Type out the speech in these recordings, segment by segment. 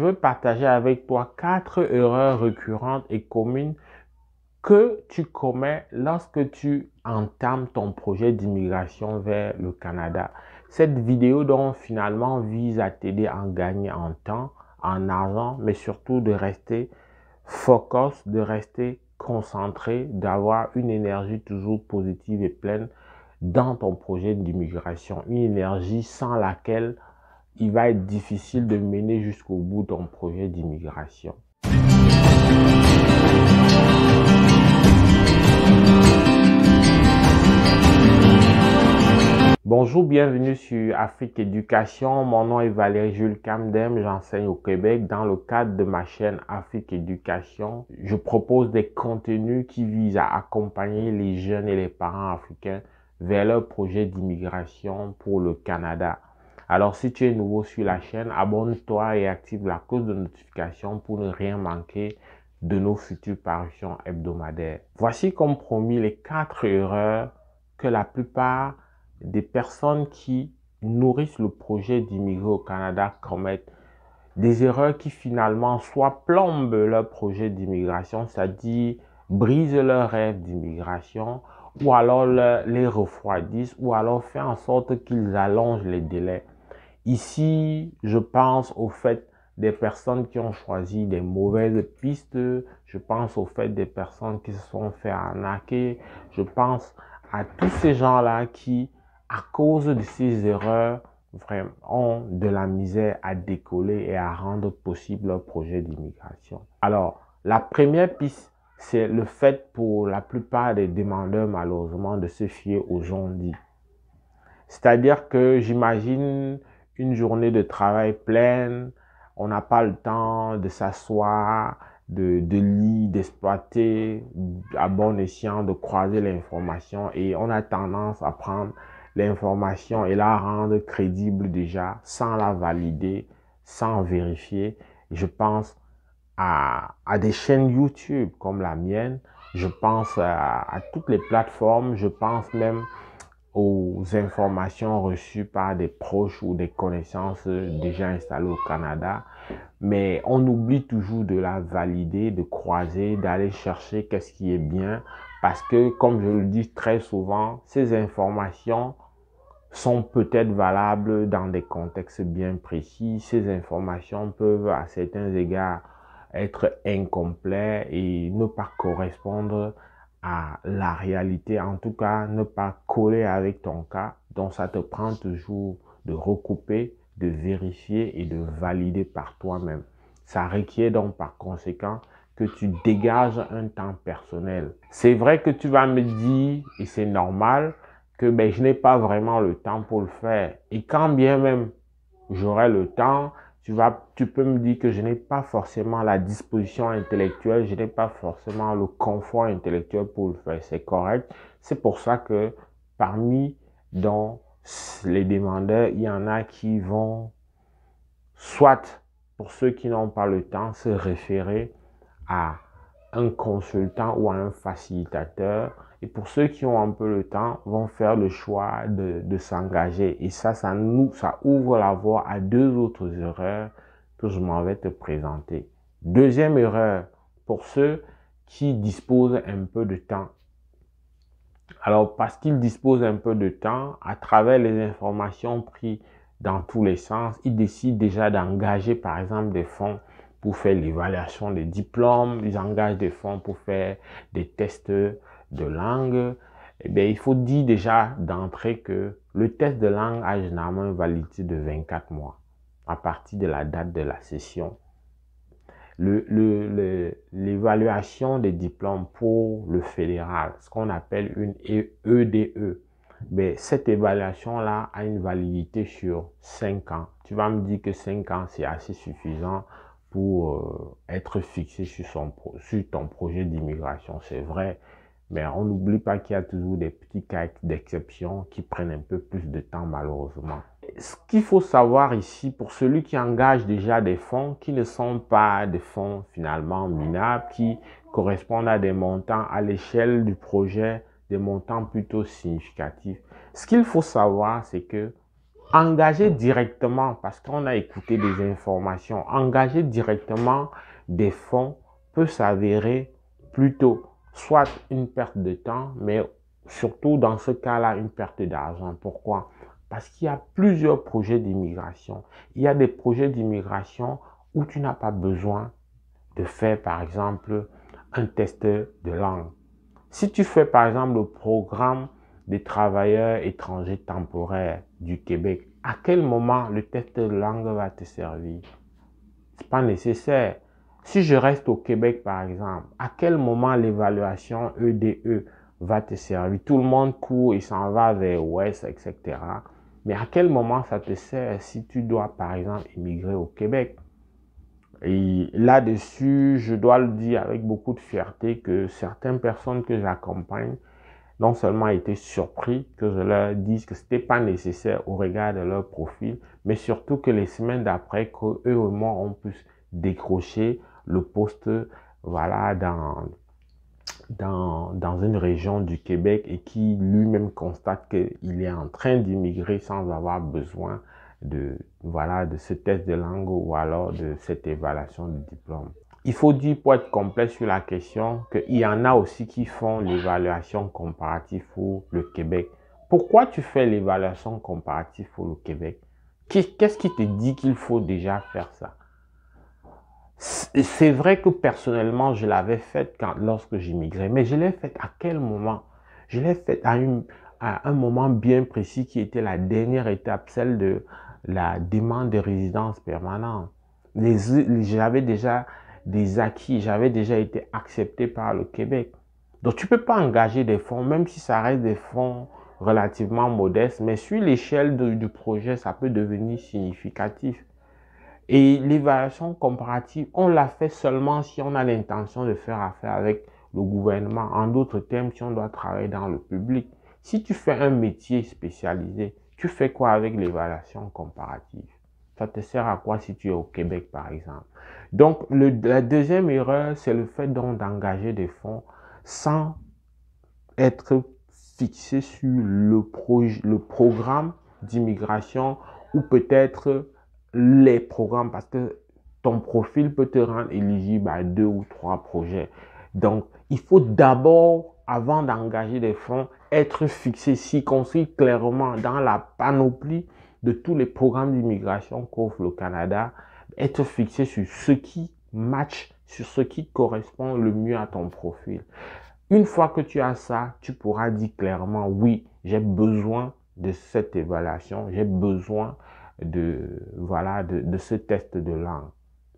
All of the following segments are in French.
veux partager avec toi quatre erreurs récurrentes et communes que tu commets lorsque tu entames ton projet d'immigration vers le Canada. Cette vidéo donc finalement vise à t'aider à gagner en temps, en argent, mais surtout de rester focus, de rester concentré, d'avoir une énergie toujours positive et pleine dans ton projet d'immigration. Une énergie sans laquelle il va être difficile de mener jusqu'au bout ton projet d'immigration. Bonjour, bienvenue sur Afrique Éducation. Mon nom est Valérie Jules Camdem. J'enseigne au Québec. Dans le cadre de ma chaîne Afrique Éducation, je propose des contenus qui visent à accompagner les jeunes et les parents africains vers leur projet d'immigration pour le Canada. Alors si tu es nouveau sur la chaîne, abonne-toi et active la cloche de notification pour ne rien manquer de nos futures parutions hebdomadaires. Voici comme promis les quatre erreurs que la plupart des personnes qui nourrissent le projet d'immigrer au Canada commettent. Des erreurs qui finalement soit plombent leur projet d'immigration, c'est-à-dire brisent leur rêve d'immigration, ou alors les refroidissent, ou alors font en sorte qu'ils allongent les délais. Ici, je pense au fait des personnes qui ont choisi des mauvaises pistes. Je pense au fait des personnes qui se sont fait arnaquer. Je pense à tous ces gens-là qui, à cause de ces erreurs, vraiment ont de la misère à décoller et à rendre possible leur projet d'immigration. Alors, la première piste, c'est le fait pour la plupart des demandeurs, malheureusement, de se fier aux gens dits. C'est-à-dire que j'imagine une journée de travail pleine, on n'a pas le temps de s'asseoir, de, de lire, d'exploiter à bon escient, de croiser l'information et on a tendance à prendre l'information et la rendre crédible déjà sans la valider, sans vérifier. Je pense à, des chaînes YouTube comme la mienne, je pense à, à toutes les plateformes, je pense même aux informations reçues par des proches ou des connaissances euh, déjà installées au Canada, mais on oublie toujours de la valider, de croiser, d'aller chercher qu'est-ce qui est bien, parce que comme je le dis très souvent, ces informations sont peut-être valables dans des contextes bien précis. Ces informations peuvent à certains égards être incomplets et ne pas correspondre à la réalité, en tout cas ne pas coller avec ton cas, donc ça te prend toujours de recouper, de vérifier et de valider par toi-même. Ça requiert donc par conséquent que tu dégages un temps personnel. C'est vrai que tu vas me dire, et c'est normal, que ben, je n'ai pas vraiment le temps pour le faire. Et quand bien même j'aurai le temps, tu, vas, tu peux me dire que je n'ai pas forcément la disposition intellectuelle, je n'ai pas forcément le confort intellectuel pour le faire. C'est correct. C'est pour ça que parmi dans les demandeurs, il y en a qui vont, soit pour ceux qui n'ont pas le temps, se référer à un consultant ou un facilitateur. Et pour ceux qui ont un peu le temps, vont faire le choix de, s'engager. Et ça, ça, nous, ça ouvre la voie à deux autres erreurs que je m'en vais te présenter. Deuxième erreur, pour ceux qui disposent un peu de temps. Alors, parce qu'ils disposent un peu de temps, à travers les informations prises dans tous les sens, ils décident déjà d'engager, par exemple, des fonds pour faire l'évaluation des diplômes, ils engagent des fonds pour faire des tests de langue. Eh bien, il faut dire déjà d'entrée que le test de langue a généralement une validité de 24 mois à partir de la date de la session. L'évaluation le, des diplômes pour le fédéral, ce qu'on appelle une EDE, mais e e, ben, cette évaluation-là a une validité sur 5 ans. Tu vas me dire que 5 ans, c'est assez suffisant pour euh, être fixé sur, son, ton projet d'immigration. C'est vrai, mais on n'oublie pas qu'il y a toujours des petits cas d'exception qui prennent un peu plus de temps malheureusement. Ce qu'il faut savoir ici, pour celui qui engage déjà des fonds qui ne sont pas des fonds finalement minables, qui correspondent à des montants à l'échelle du projet, des montants plutôt significatifs, ce qu'il faut savoir, c'est que engager directement, parce qu'on a écouté des informations, engager directement des fonds peut s'avérer plutôt soit une perte de temps, mais surtout dans ce cas-là, une perte d'argent. Pourquoi Parce qu'il y a plusieurs projets d'immigration. Il y a des projets d'immigration où tu n'as pas besoin de faire, par exemple, un test de langue. Si tu fais, par exemple, le programme des travailleurs étrangers temporaires du Québec. À quel moment le test de langue va te servir C'est pas nécessaire. Si je reste au Québec, par exemple, à quel moment l'évaluation EDE e va te servir Tout le monde court et s'en va vers l'Ouest, etc. Mais à quel moment ça te sert si tu dois, par exemple, immigrer au Québec Et là-dessus, je dois le dire avec beaucoup de fierté que certaines personnes que j'accompagne non seulement été surpris que je leur dise que ce n'était pas nécessaire au regard de leur profil, mais surtout que les semaines d'après, qu'eux et moi, on puisse décrocher le poste voilà, dans, une région du Québec et qui lui-même constate qu'il est en train d'immigrer sans avoir besoin de, voilà, de ce test de langue ou alors de cette évaluation du diplôme. Il faut dire pour être complet sur la question qu'il y en a aussi qui font l'évaluation comparative pour le Québec. Pourquoi tu fais l'évaluation comparative pour le Québec Qu'est-ce qui te dit qu'il faut déjà faire ça C'est vrai que personnellement, je l'avais faite quand, lorsque j'immigrais, mais je l'ai faite à quel moment Je l'ai faite à, un moment bien précis qui était la dernière étape, celle de la demande de résidence permanente. j'avais déjà des acquis. J'avais déjà été accepté par le Québec. Donc tu ne peux pas engager des fonds, même si ça reste des fonds relativement modestes, mais sur l'échelle du projet, ça peut devenir significatif. Et l'évaluation comparative, on la fait seulement si on a l'intention de faire affaire avec le gouvernement. En d'autres termes, si on doit travailler dans le public. Si tu fais un métier spécialisé, tu fais quoi avec l'évaluation comparative Ça te sert à quoi si tu es au Québec, par exemple donc, la deuxième erreur, c'est le fait d'engager des fonds sans être fixé sur le, le programme d'immigration ou peut-être les programmes parce que ton profil peut te rendre éligible à deux ou trois projets. Donc, il faut d'abord, avant d'engager des fonds, être fixé, s'y construit clairement dans la panoplie de tous les programmes d'immigration qu'offre le Canada être fixé sur ce qui match, sur ce qui correspond le mieux à ton profil. Une fois que tu as ça, tu pourras dire clairement, oui, j'ai besoin de cette évaluation, j'ai besoin de, voilà, de, ce test de langue.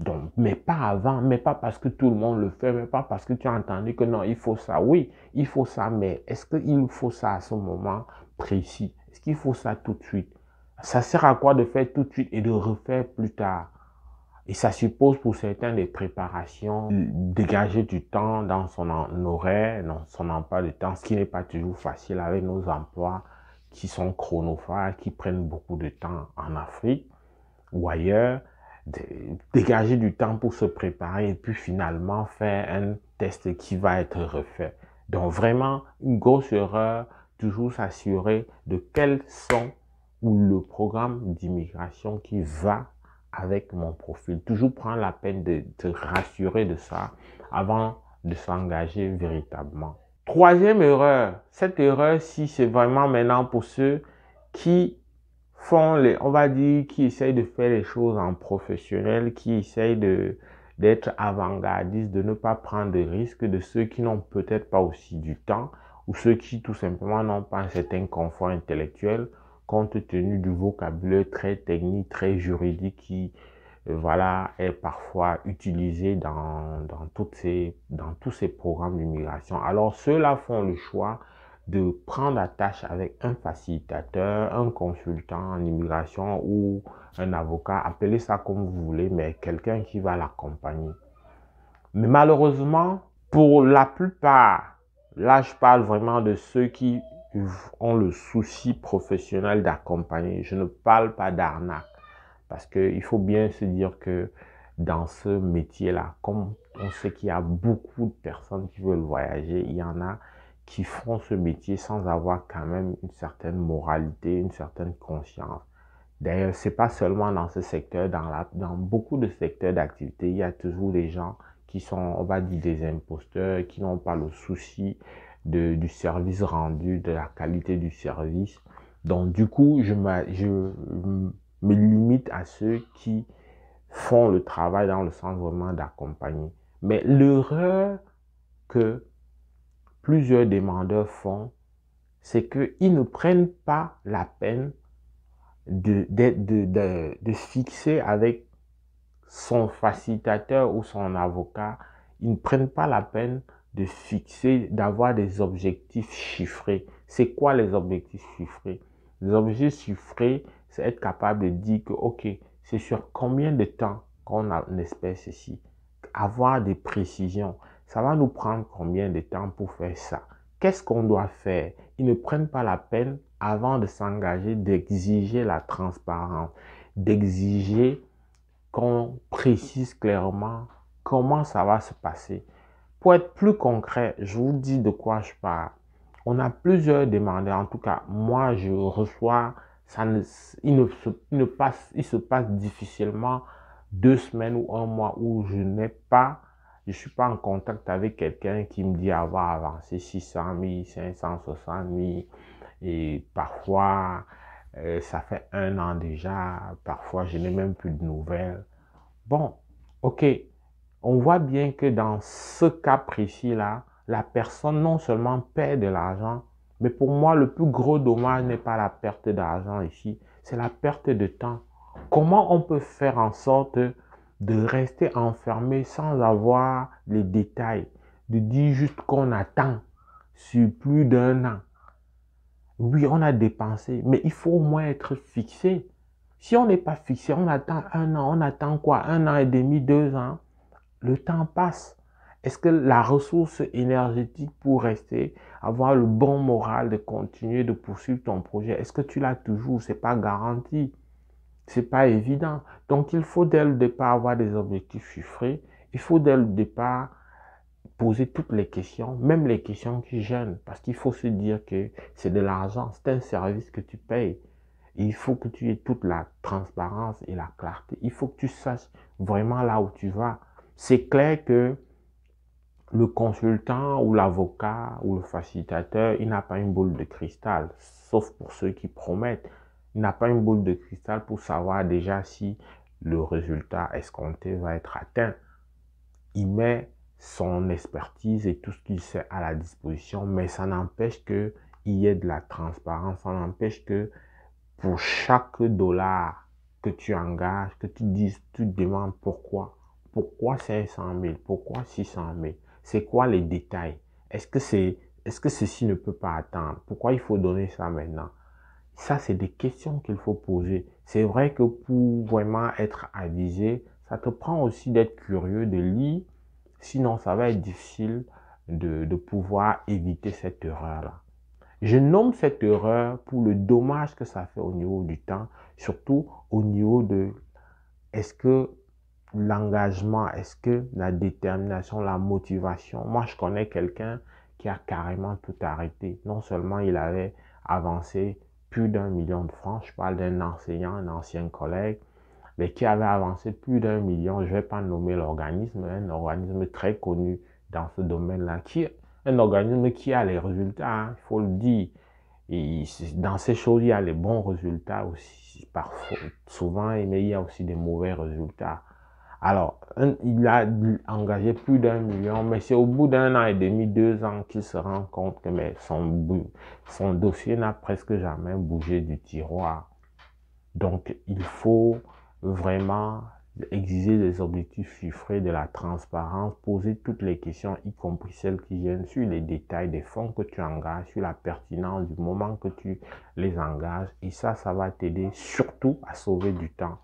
Donc, mais pas avant, mais pas parce que tout le monde le fait, mais pas parce que tu as entendu que non, il faut ça. Oui, il faut ça, mais est-ce qu'il faut ça à ce moment précis Est-ce qu'il faut ça tout de suite Ça sert à quoi de faire tout de suite et de refaire plus tard et ça suppose pour certains des préparations, euh, dégager du temps dans son horaire, dans son emploi de temps, ce qui n'est pas toujours facile avec nos emplois qui sont chronophages, qui prennent beaucoup de temps en Afrique ou ailleurs. Dégager du temps pour se préparer et puis finalement faire un test qui va être refait. Donc vraiment, une grosse erreur, toujours s'assurer de quels sont ou le programme d'immigration qui va avec mon profil. Toujours prend la peine de te rassurer de ça avant de s'engager véritablement. Troisième erreur, cette erreur, si c'est vraiment maintenant pour ceux qui font les, on va dire, qui essayent de faire les choses en professionnel, qui essayent de, d'être avant gardistes de ne pas prendre de risques, de ceux qui n'ont peut-être pas aussi du temps, ou ceux qui tout simplement n'ont pas un certain confort intellectuel, compte tenu du vocabulaire très technique, très juridique qui euh, voilà, est parfois utilisé dans, toutes ces, dans tous ces programmes d'immigration. Alors ceux-là font le choix de prendre la tâche avec un facilitateur, un consultant en immigration ou un avocat, appelez ça comme vous voulez, mais quelqu'un qui va l'accompagner. Mais malheureusement, pour la plupart, là je parle vraiment de ceux qui ont le souci professionnel d'accompagner. Je ne parle pas d'arnaque parce qu'il faut bien se dire que dans ce métier-là, comme on sait qu'il y a beaucoup de personnes qui veulent voyager, il y en a qui font ce métier sans avoir quand même une certaine moralité, une certaine conscience. D'ailleurs, c'est pas seulement dans ce secteur, dans, dans beaucoup de secteurs d'activité, il y a toujours des gens qui sont, on va dire, des imposteurs, qui n'ont pas le souci de, du service rendu, de la qualité du service. Donc du coup, je, je me limite à ceux qui font le travail dans le sens vraiment d'accompagner. Mais l'erreur que plusieurs demandeurs font, c'est qu'ils ne prennent pas la peine de, de, de, de, fixer avec son facilitateur ou son avocat, ils ne prennent pas la peine de fixer, d'avoir des objectifs chiffrés. C'est quoi les objectifs chiffrés Les objectifs chiffrés, c'est être capable de dire que, OK, c'est sur combien de temps qu'on espère ceci. Avoir des précisions. Ça va nous prendre combien de temps pour faire ça Qu'est-ce qu'on doit faire Ils ne prennent pas la peine, avant de s'engager, d'exiger la transparence, d'exiger qu'on précise clairement comment ça va se passer. Pour être plus concret, je vous dis de quoi je parle. On a plusieurs demandeurs. En tout cas, moi, je reçois, ça ne, il, ne se, passe, il se passe difficilement deux semaines ou un mois où je n'ai pas, je suis pas en contact avec quelqu'un qui me dit avoir avancé 600 000, 560 000 et parfois euh, ça fait un an déjà, parfois je n'ai même plus de nouvelles. Bon, ok, on voit bien que dans ce cas précis-là, la personne non seulement perd de l'argent, mais pour moi, le plus gros dommage n'est pas la perte d'argent ici, c'est la perte de temps. Comment on peut faire en sorte de rester enfermé sans avoir les détails, de dire juste qu'on attend sur plus d'un an. Oui, on a dépensé, mais il faut au moins être fixé. Si on n'est pas fixé, on attend un an, on attend quoi Un an et demi, deux ans le temps passe. Est-ce que la ressource énergétique pour rester, avoir le bon moral de continuer de poursuivre ton projet, est-ce que tu l'as toujours C'est pas garanti. C'est pas évident. Donc il faut dès le départ avoir des objectifs chiffrés. Il faut dès le départ poser toutes les questions, même les questions qui gênent, parce qu'il faut se dire que c'est de l'argent, c'est un service que tu payes. il faut que tu aies toute la transparence et la clarté. Il faut que tu saches vraiment là où tu vas c'est clair que le consultant ou l'avocat ou le facilitateur, il n'a pas une boule de cristal, sauf pour ceux qui promettent. Il n'a pas une boule de cristal pour savoir déjà si le résultat escompté va être atteint. Il met son expertise et tout ce qu'il sait à la disposition, mais ça n'empêche qu'il y ait de la transparence, ça n'empêche que pour chaque dollar que tu engages, que tu dises, tu demandes pourquoi pourquoi 500 000 Pourquoi 600 000 C'est quoi les détails Est-ce que, c'est, est-ce que ceci ne peut pas attendre Pourquoi il faut donner ça maintenant Ça, c'est des questions qu'il faut poser. C'est vrai que pour vraiment être avisé, ça te prend aussi d'être curieux, de lire. Sinon, ça va être difficile de, de pouvoir éviter cette erreur-là. Je nomme cette erreur pour le dommage que ça fait au niveau du temps, surtout au niveau de est-ce que l'engagement, est-ce que la détermination, la motivation Moi, je connais quelqu'un qui a carrément tout arrêté. Non seulement il avait avancé plus d'un million de francs, je parle d'un enseignant, un ancien collègue, mais qui avait avancé plus d'un million, je ne vais pas nommer l'organisme, un organisme très connu dans ce domaine-là, qui un organisme qui a les résultats, il hein, faut le dire. dans ces choses, il y a les bons résultats aussi, parfois, souvent, mais il y a aussi des mauvais résultats. Alors, il a engagé plus d'un million, mais c'est au bout d'un an et demi, deux ans qu'il se rend compte que mais son, son dossier n'a presque jamais bougé du tiroir. Donc, il faut vraiment exiger des objectifs chiffrés, de la transparence, poser toutes les questions, y compris celles qui viennent sur les détails des fonds que tu engages, sur la pertinence du moment que tu les engages. Et ça, ça va t'aider surtout à sauver du temps.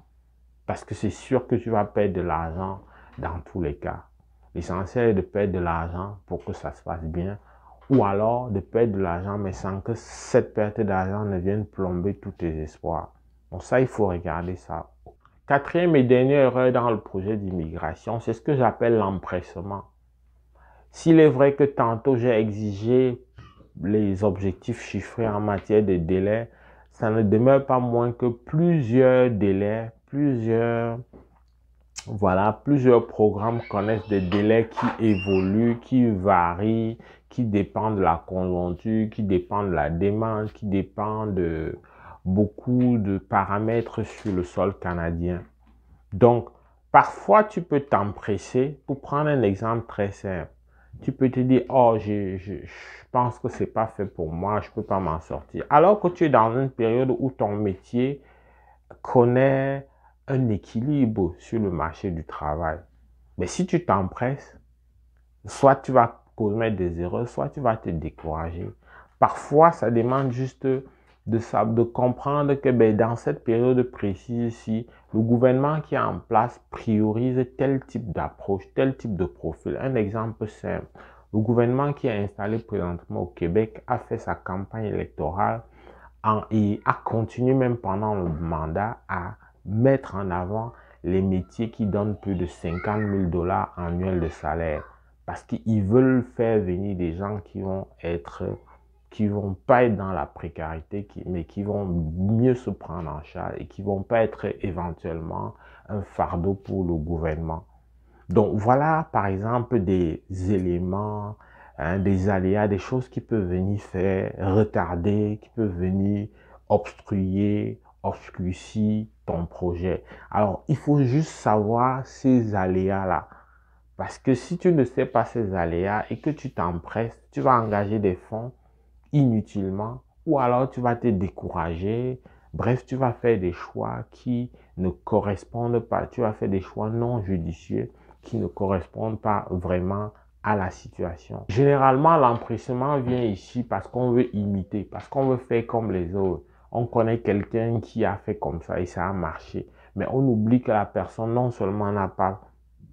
Parce que c'est sûr que tu vas perdre de l'argent dans tous les cas. L'essentiel est de perdre de l'argent pour que ça se passe bien. Ou alors de perdre de l'argent, mais sans que cette perte d'argent ne vienne plomber tous tes espoirs. Bon, ça, il faut regarder ça. Quatrième et dernière erreur dans le projet d'immigration, c'est ce que j'appelle l'empressement. S'il est vrai que tantôt j'ai exigé les objectifs chiffrés en matière de délai, ça ne demeure pas moins que plusieurs délais plusieurs, voilà, plusieurs programmes connaissent des délais qui évoluent, qui varient, qui dépendent de la conjoncture, qui dépendent de la demande, qui dépendent de beaucoup de paramètres sur le sol canadien. Donc, parfois, tu peux t'empresser. Pour prendre un exemple très simple, tu peux te dire, oh, je, je, pense que c'est pas fait pour moi, je ne peux pas m'en sortir. Alors que tu es dans une période où ton métier connaît un équilibre sur le marché du travail. Mais si tu t'empresses, soit tu vas commettre des erreurs, soit tu vas te décourager. Parfois, ça demande juste de, de comprendre que ben, dans cette période précise ici, le gouvernement qui est en place priorise tel type d'approche, tel type de profil. Un exemple simple. Le gouvernement qui est installé présentement au Québec a fait sa campagne électorale en, et a continué même pendant le mandat à mettre en avant les métiers qui donnent plus de 50 000 dollars annuels de salaire parce qu'ils veulent faire venir des gens qui vont être qui vont pas être dans la précarité mais qui vont mieux se prendre en charge et qui vont pas être éventuellement un fardeau pour le gouvernement. Donc voilà par exemple des éléments hein, des aléas, des choses qui peuvent venir faire retarder, qui peuvent venir obstruer Obscurcit ton projet. Alors, il faut juste savoir ces aléas-là. Parce que si tu ne sais pas ces aléas et que tu t'empresses, tu vas engager des fonds inutilement ou alors tu vas te décourager. Bref, tu vas faire des choix qui ne correspondent pas. Tu vas faire des choix non judicieux qui ne correspondent pas vraiment à la situation. Généralement, l'empressement vient ici parce qu'on veut imiter, parce qu'on veut faire comme les autres. On connaît quelqu'un qui a fait comme ça et ça a marché. Mais on oublie que la personne non seulement n'a pas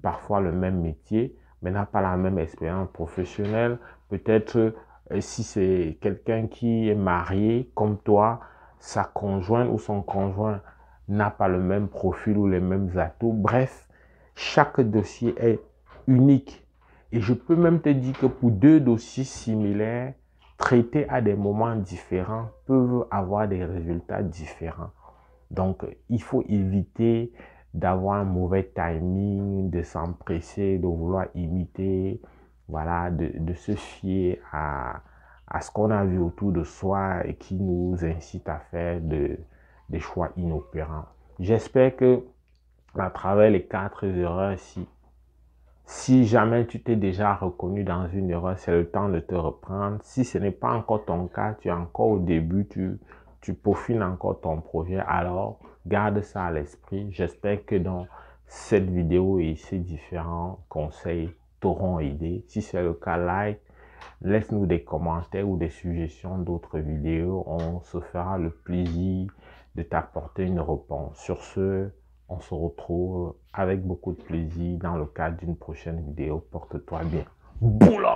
parfois le même métier, mais n'a pas la même expérience professionnelle. Peut-être euh, si c'est quelqu'un qui est marié comme toi, sa conjointe ou son conjoint n'a pas le même profil ou les mêmes atouts. Bref, chaque dossier est unique. Et je peux même te dire que pour deux dossiers similaires, traités à des moments différents peuvent avoir des résultats différents. Donc, il faut éviter d'avoir un mauvais timing, de s'empresser, de vouloir imiter, voilà, de, se fier à, ce qu'on a vu autour de soi et qui nous incite à faire de, des choix inopérants. J'espère que à travers les quatre erreurs ici, si jamais tu t'es déjà reconnu dans une erreur, c'est le temps de te reprendre. Si ce n'est pas encore ton cas, tu es encore au début, tu, tu peaufines encore ton projet, alors garde ça à l'esprit. J'espère que dans cette vidéo et ces différents conseils t'auront aidé. Si c'est le cas, like, laisse-nous des commentaires ou des suggestions d'autres vidéos. On se fera le plaisir de t'apporter une réponse. Sur ce, on se retrouve avec beaucoup de plaisir dans le cadre d'une prochaine vidéo. Porte-toi bien. Boulot